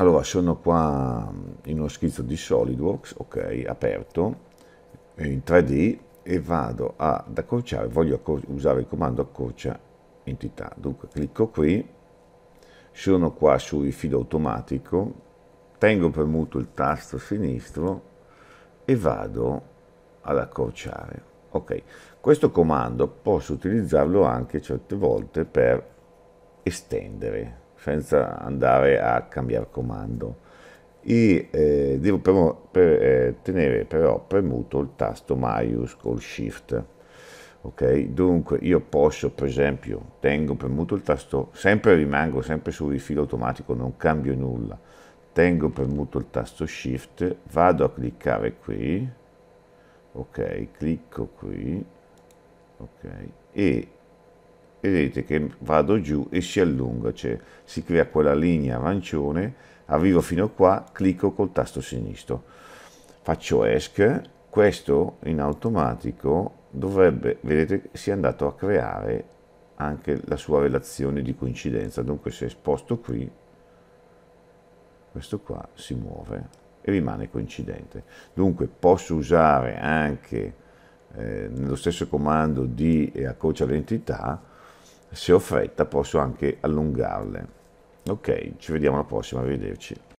Allora, sono qua in uno schizzo di SolidWorks, ok, aperto, in 3D, e vado ad accorciare, voglio accor usare il comando accorcia entità. Dunque clicco qui, sono qua sul filo automatico, tengo premuto il tasto sinistro e vado ad accorciare. Ok, questo comando posso utilizzarlo anche certe volte per estendere senza andare a cambiare comando. E, eh, devo però, per, eh, tenere però premuto il tasto Maius col Shift. Ok, dunque io posso, per esempio, tengo premuto il tasto, sempre rimango sempre sul rifilo automatico, non cambio nulla. Tengo premuto il tasto Shift, vado a cliccare qui, ok, clicco qui, ok, e vedete che vado giù e si allunga, cioè si crea quella linea arancione, arrivo fino a qua, clicco col tasto sinistro, faccio ESC, questo in automatico dovrebbe, vedete, si è andato a creare anche la sua relazione di coincidenza, dunque se sposto qui, questo qua si muove e rimane coincidente. Dunque posso usare anche eh, nello stesso comando di accoccia l'entità se ho fretta posso anche allungarle. Ok, ci vediamo alla prossima, arrivederci.